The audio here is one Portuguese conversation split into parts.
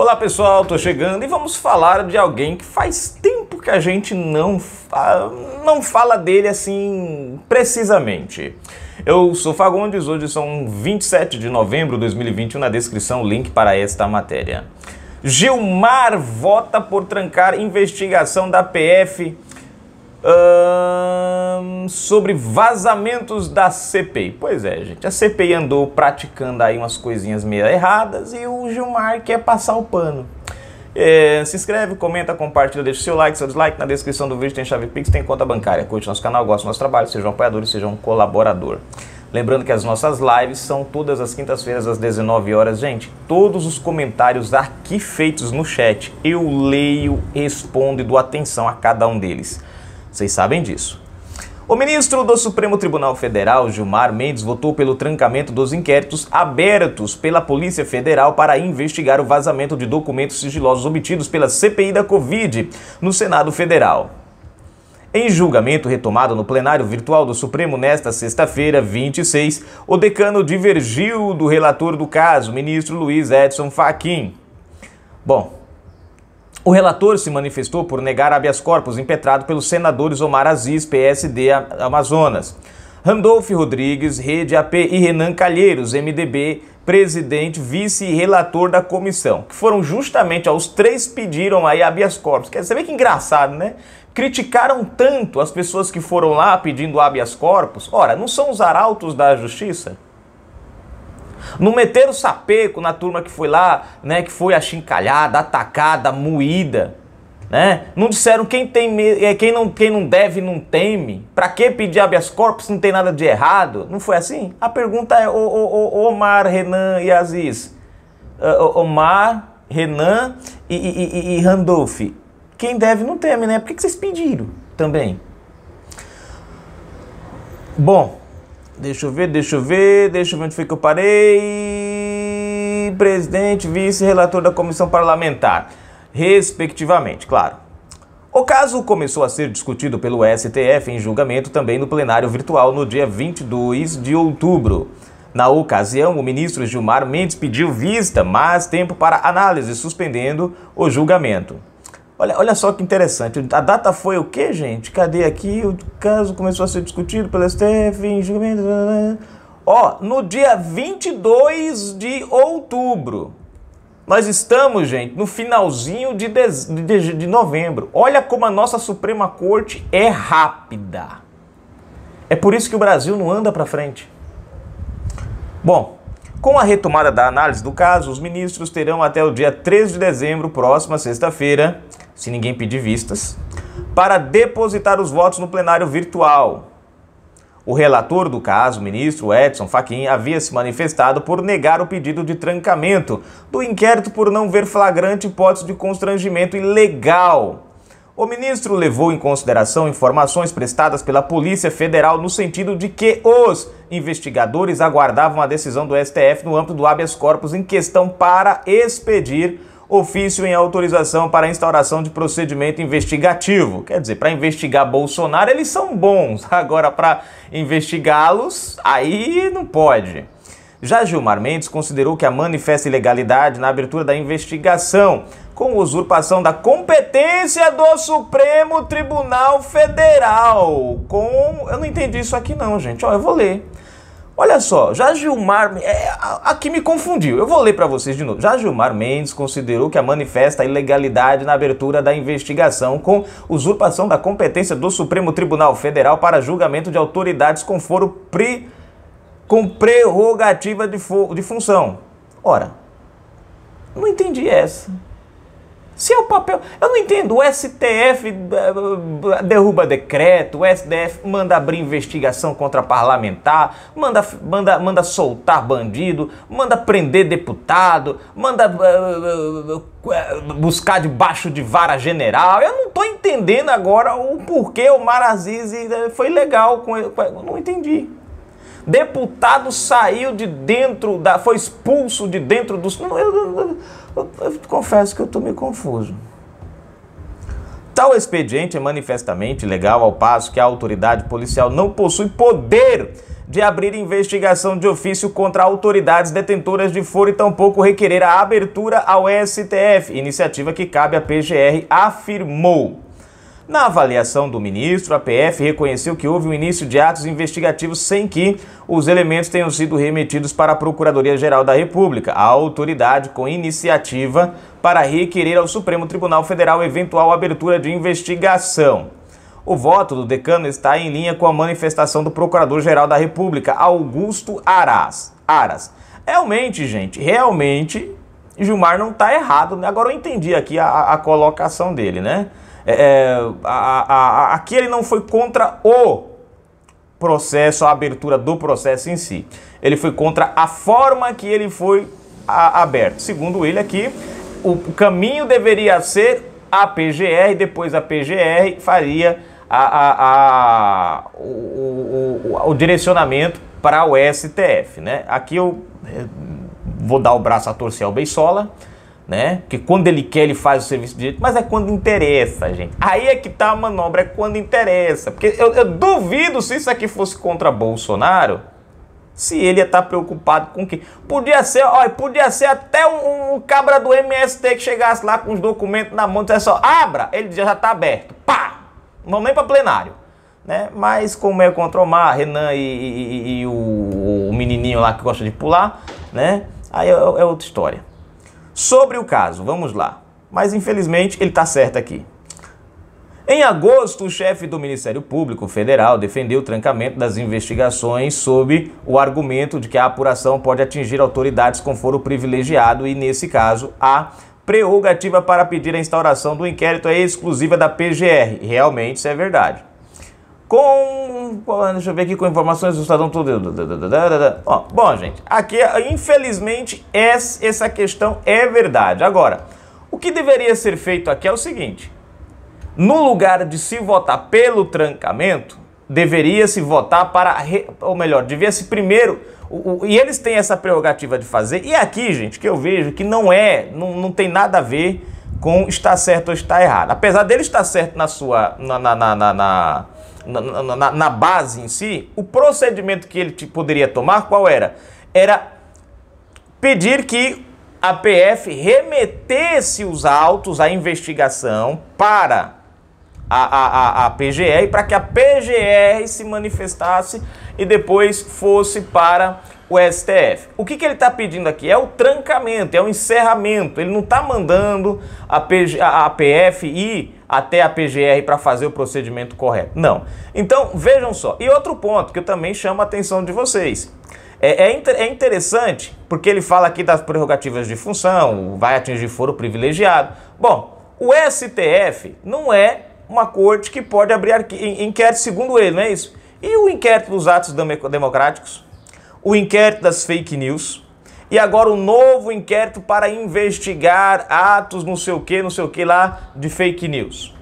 Olá pessoal, tô chegando e vamos falar de alguém que faz tempo que a gente não, fa não fala dele assim precisamente. Eu sou Fagundes, hoje são 27 de novembro de 2021, na descrição link para esta matéria. Gilmar vota por trancar investigação da PF Hum, sobre vazamentos da CPI. Pois é, gente, a CPI andou praticando aí umas coisinhas meio erradas e o Gilmar quer passar o pano. É, se inscreve, comenta, compartilha, deixa seu like, seu dislike. Na descrição do vídeo tem chave Pix, tem conta bancária. Curte nosso canal, gosta do nosso trabalho, seja um apoiador e seja um colaborador. Lembrando que as nossas lives são todas as quintas-feiras às 19 horas, gente. Todos os comentários aqui feitos no chat, eu leio, respondo e dou atenção a cada um deles. Vocês sabem disso. O ministro do Supremo Tribunal Federal, Gilmar Mendes, votou pelo trancamento dos inquéritos abertos pela Polícia Federal para investigar o vazamento de documentos sigilosos obtidos pela CPI da Covid no Senado Federal. Em julgamento retomado no plenário virtual do Supremo nesta sexta-feira, 26, o decano divergiu do relator do caso, ministro Luiz Edson Fachin. Bom, o relator se manifestou por negar habeas corpus impetrado pelos senadores Omar Aziz, PSD Amazonas, Randolph Rodrigues, Rede AP e Renan Calheiros, MDB, presidente, vice e relator da comissão, que foram justamente, aos os três pediram aí habeas corpus. Quer saber que engraçado, né? Criticaram tanto as pessoas que foram lá pedindo habeas corpus. Ora, não são os arautos da justiça? Não meteram sapeco na turma que foi lá, né, que foi achincalhada, atacada, moída, né? Não disseram quem tem eh, quem não quem não deve não teme. Para que pedir habeas corpus? Não tem nada de errado. Não foi assim? A pergunta é o, Omar, Renan e Aziz. Omar, Renan e, e, e, e Randolph. Quem deve não teme, né? Por que, que vocês pediram também? Bom, Deixa eu ver, deixa eu ver, deixa eu ver onde foi que eu parei. Presidente, vice-relator da comissão parlamentar, respectivamente, claro. O caso começou a ser discutido pelo STF em julgamento também no plenário virtual no dia 22 de outubro. Na ocasião, o ministro Gilmar Mendes pediu vista, mais tempo para análise, suspendendo o julgamento. Olha, olha só que interessante. A data foi o quê, gente? Cadê aqui? O caso começou a ser discutido pelo STF em julgamento. Ó, no dia 22 de outubro. Nós estamos, gente, no finalzinho de, de, de, de novembro. Olha como a nossa Suprema Corte é rápida. É por isso que o Brasil não anda para frente. Bom, com a retomada da análise do caso, os ministros terão até o dia 3 de dezembro, próxima sexta-feira, se ninguém pedir vistas, para depositar os votos no plenário virtual. O relator do caso, o ministro Edson Fachin, havia se manifestado por negar o pedido de trancamento do inquérito por não ver flagrante hipótese de constrangimento ilegal. O ministro levou em consideração informações prestadas pela Polícia Federal no sentido de que os investigadores aguardavam a decisão do STF no âmbito do habeas corpus em questão para expedir ofício em autorização para instauração de procedimento investigativo. Quer dizer, para investigar Bolsonaro eles são bons, agora para investigá-los aí não pode. Já Gilmar Mendes considerou que a manifesta ilegalidade na abertura da investigação, com usurpação da competência do Supremo Tribunal Federal. Com. Eu não entendi isso aqui, não, gente. Ó, eu vou ler. Olha só, já Gilmar. É, aqui me confundiu. Eu vou ler para vocês de novo. Já Gilmar Mendes considerou que a manifesta ilegalidade na abertura da investigação com usurpação da competência do Supremo Tribunal Federal para julgamento de autoridades com foro pri, com prerrogativa de, fo, de função. Ora, não entendi essa. Se é o papel. Eu não entendo. O STF eh, eh, derruba decreto, o STF manda abrir investigação contra parlamentar, manda, manda, manda soltar bandido, manda prender deputado, manda uh, uh, buscar debaixo de vara general. Eu não estou entendendo agora o porquê o Marazizi foi legal com ele. Não entendi. Deputado saiu de dentro, da, foi expulso de dentro dos. Eu, eu, eu, eu confesso que eu estou meio confuso. Tal expediente é manifestamente legal ao passo que a autoridade policial não possui poder de abrir investigação de ofício contra autoridades detentoras de foro e tampouco requerer a abertura ao STF, iniciativa que cabe à PGR, afirmou. Na avaliação do ministro, a PF reconheceu que houve um início de atos investigativos sem que os elementos tenham sido remetidos para a Procuradoria-Geral da República, a autoridade com iniciativa para requerer ao Supremo Tribunal Federal eventual abertura de investigação. O voto do decano está em linha com a manifestação do Procurador-Geral da República, Augusto Aras. Aras. Realmente, gente, realmente, Gilmar não está errado. Né? Agora eu entendi aqui a, a colocação dele, né? é, é a, a, aqui ele não foi contra o processo, a abertura do processo em si. Ele foi contra a forma que ele foi a, aberto. Segundo ele aqui, o caminho deveria ser a PGR, depois a PGR faria a, a, o, o, o, direcionamento para o STF. Né? Aqui eu, eu eh, vou dar o braço a torcer ao Beisola, né? Que quando ele quer, ele faz o serviço direito mas é quando interessa, gente. Aí é que tá a manobra, é quando interessa. Porque eu, eu duvido se isso aqui fosse contra Bolsonaro, se ele ia estar tá preocupado com o que. Podia ser, olha, podia ser até um, um, cabra do MST que chegasse lá com os documentos na mão, e só, abra, ele já tá aberto. Pá! Não vamos nem para plenário. Né? Mas como é contra o Mar, Renan e, e, e, e o, o, menininho lá que gosta de pular, né? Aí é, é outra história sobre o caso. Vamos lá. Mas infelizmente ele está certo aqui. Em agosto, o chefe do Ministério Público Federal defendeu o trancamento das investigações sob o argumento de que a apuração pode atingir autoridades com foro privilegiado e, nesse caso, a prerrogativa para pedir a instauração do inquérito é exclusiva da PGR. Realmente, isso é verdade com. É, deixa eu ver aqui com informações do Estadão tudo. Ó, bom, gente, aqui, infelizmente, essa questão é verdade. Agora, o que deveria ser feito aqui é o seguinte: no lugar de se votar pelo trancamento, deveria se votar para. Re... Ou melhor, devia se primeiro. O, o, e eles têm essa prerrogativa de fazer. E aqui, gente, que eu vejo que não é, não, não tem nada a ver com está certo ou está errado. Apesar dele estar certo na sua. na, na, na, na na, na, na base em si, o procedimento que ele poderia tomar, qual era? Era pedir que a PF remetesse os autos à investigação para a, a, a, PGR, para que a PGR se manifestasse e depois fosse para o STF. O que, que ele está pedindo aqui? É o trancamento, é o encerramento. Ele não está mandando a, PG, a, a PF ir até a PGR para fazer o procedimento correto. Não. Então, vejam só. E outro ponto que eu também chamo a atenção de vocês. É, é, é, interessante porque ele fala aqui das prerrogativas de função, vai atingir foro privilegiado. Bom, o STF não é uma corte que pode abrir inquérito, segundo ele, não é isso? E o inquérito dos atos democráticos? O inquérito das fake news? e agora um novo inquérito para investigar atos, não sei o que, não sei o que lá, de fake news.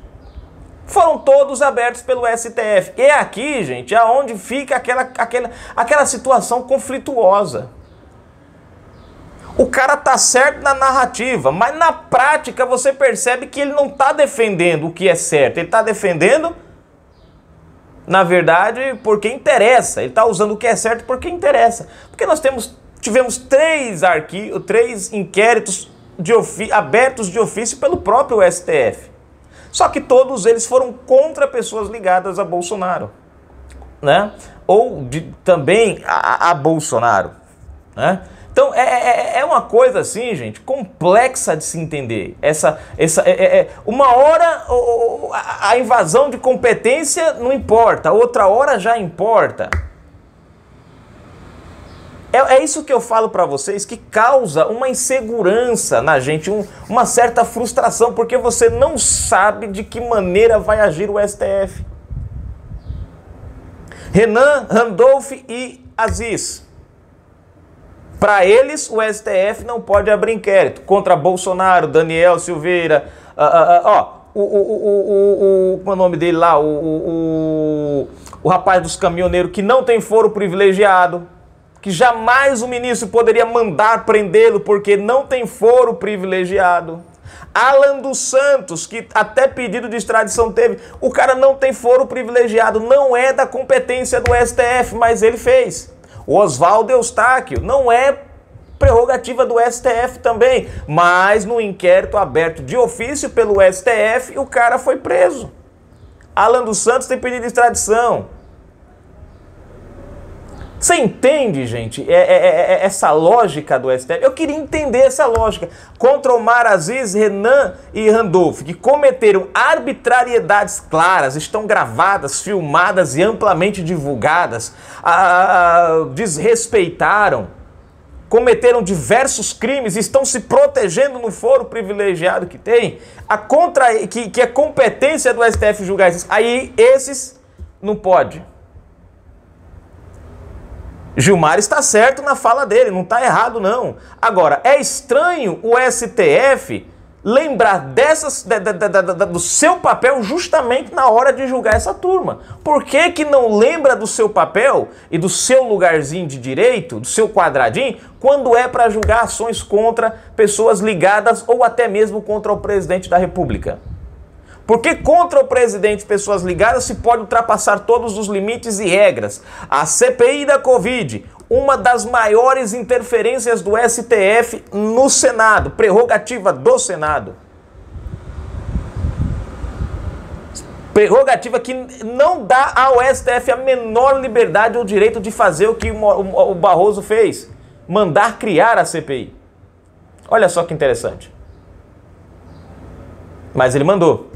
Foram todos abertos pelo STF. E é aqui, gente, aonde é onde fica aquela, aquela, aquela situação conflituosa. O cara tá certo na narrativa, mas na prática você percebe que ele não tá defendendo o que é certo, ele tá defendendo na verdade, porque interessa. Ele está usando o que é certo porque interessa. Porque nós temos tivemos três arquivos, três inquéritos de abertos de ofício pelo próprio STF. Só que todos eles foram contra pessoas ligadas a Bolsonaro, né? Ou de, também a, a Bolsonaro, né? Então é, é, é, é, uma coisa assim, gente, complexa de se entender. Essa, essa, é, é, é uma hora a invasão de competência não importa, outra hora já importa. É, é isso que eu falo para vocês que causa uma insegurança na gente, um, uma certa frustração, porque você não sabe de que maneira vai agir o STF. Renan, Randolph e Aziz. Para eles, o STF não pode abrir inquérito contra Bolsonaro, Daniel Silveira, ah, ah, ah, ó, o, o, o, o, o, é o nome dele lá, o, o, o, o rapaz dos caminhoneiros que não tem foro privilegiado que jamais o ministro poderia mandar prendê-lo porque não tem foro privilegiado. Alan dos Santos, que até pedido de extradição teve, o cara não tem foro privilegiado, não é da competência do STF, mas ele fez. Oswaldo Eustáquio não é prerrogativa do STF também, mas no inquérito aberto de ofício pelo STF, o cara foi preso. Alan dos Santos tem pedido de extradição. Você entende, gente, é, é, é, é essa lógica do STF? Eu queria entender essa lógica. Contra Omar Aziz, Renan e Randolph, que cometeram arbitrariedades claras, estão gravadas, filmadas e amplamente divulgadas, A desrespeitaram, cometeram diversos crimes e estão se protegendo no foro privilegiado que tem, a contra, que, que é competência do STF julgar esses. Aí esses não pode. Gilmar está certo na fala dele, não está errado não. Agora, é estranho o STF lembrar dessas, do seu papel justamente na hora de julgar essa turma. Por que, que não lembra do seu papel e do seu lugarzinho de direito, do seu quadradinho, quando é para julgar ações contra pessoas ligadas ou até mesmo contra o presidente da República? Porque contra o presidente pessoas ligadas se pode ultrapassar todos os limites e regras. A CPI da Covid, uma das maiores interferências do STF no Senado, prerrogativa do Senado. Prerrogativa que não dá ao STF a menor liberdade ou direito de fazer o que o Barroso fez: mandar criar a CPI. Olha só que interessante. Mas ele mandou.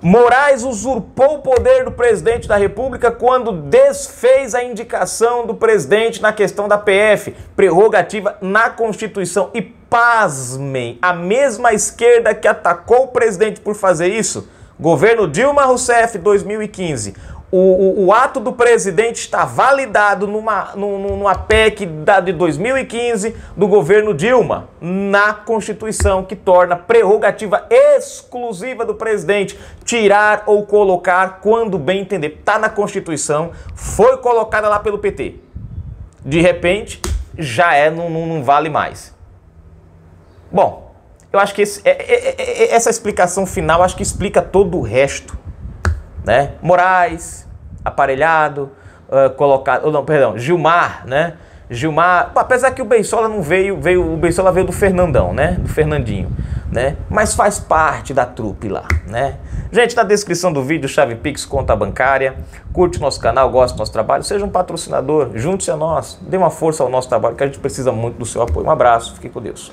Moraes usurpou o poder do presidente da República quando desfez a indicação do presidente na questão da PF, prerrogativa na Constituição. E pasmem, a mesma esquerda que atacou o presidente por fazer isso, governo Dilma Rousseff 2015, o, o, o, ato do presidente está validado numa, numa PEC da, de 2015 do governo Dilma, na Constituição, que torna prerrogativa exclusiva do presidente tirar ou colocar quando bem entender. Está na Constituição, foi colocada lá pelo PT. De repente, já é, não, não, não vale mais. Bom, eu acho que esse, é, é, é, é essa explicação final acho que explica todo o resto né? Moraes, aparelhado, uh, colocado, não, perdão, Gilmar, né? Gilmar, apesar que o Beisola não veio, veio, o Beisola veio do Fernandão, né? Do Fernandinho, né? Mas faz parte da trupe lá, né? Gente, na descrição do vídeo, chave Pix, conta bancária. Curte nosso canal, gosta do nosso trabalho, seja um patrocinador, junte-se a nós, dê uma força ao nosso trabalho, que a gente precisa muito do seu apoio. Um abraço, fique com Deus.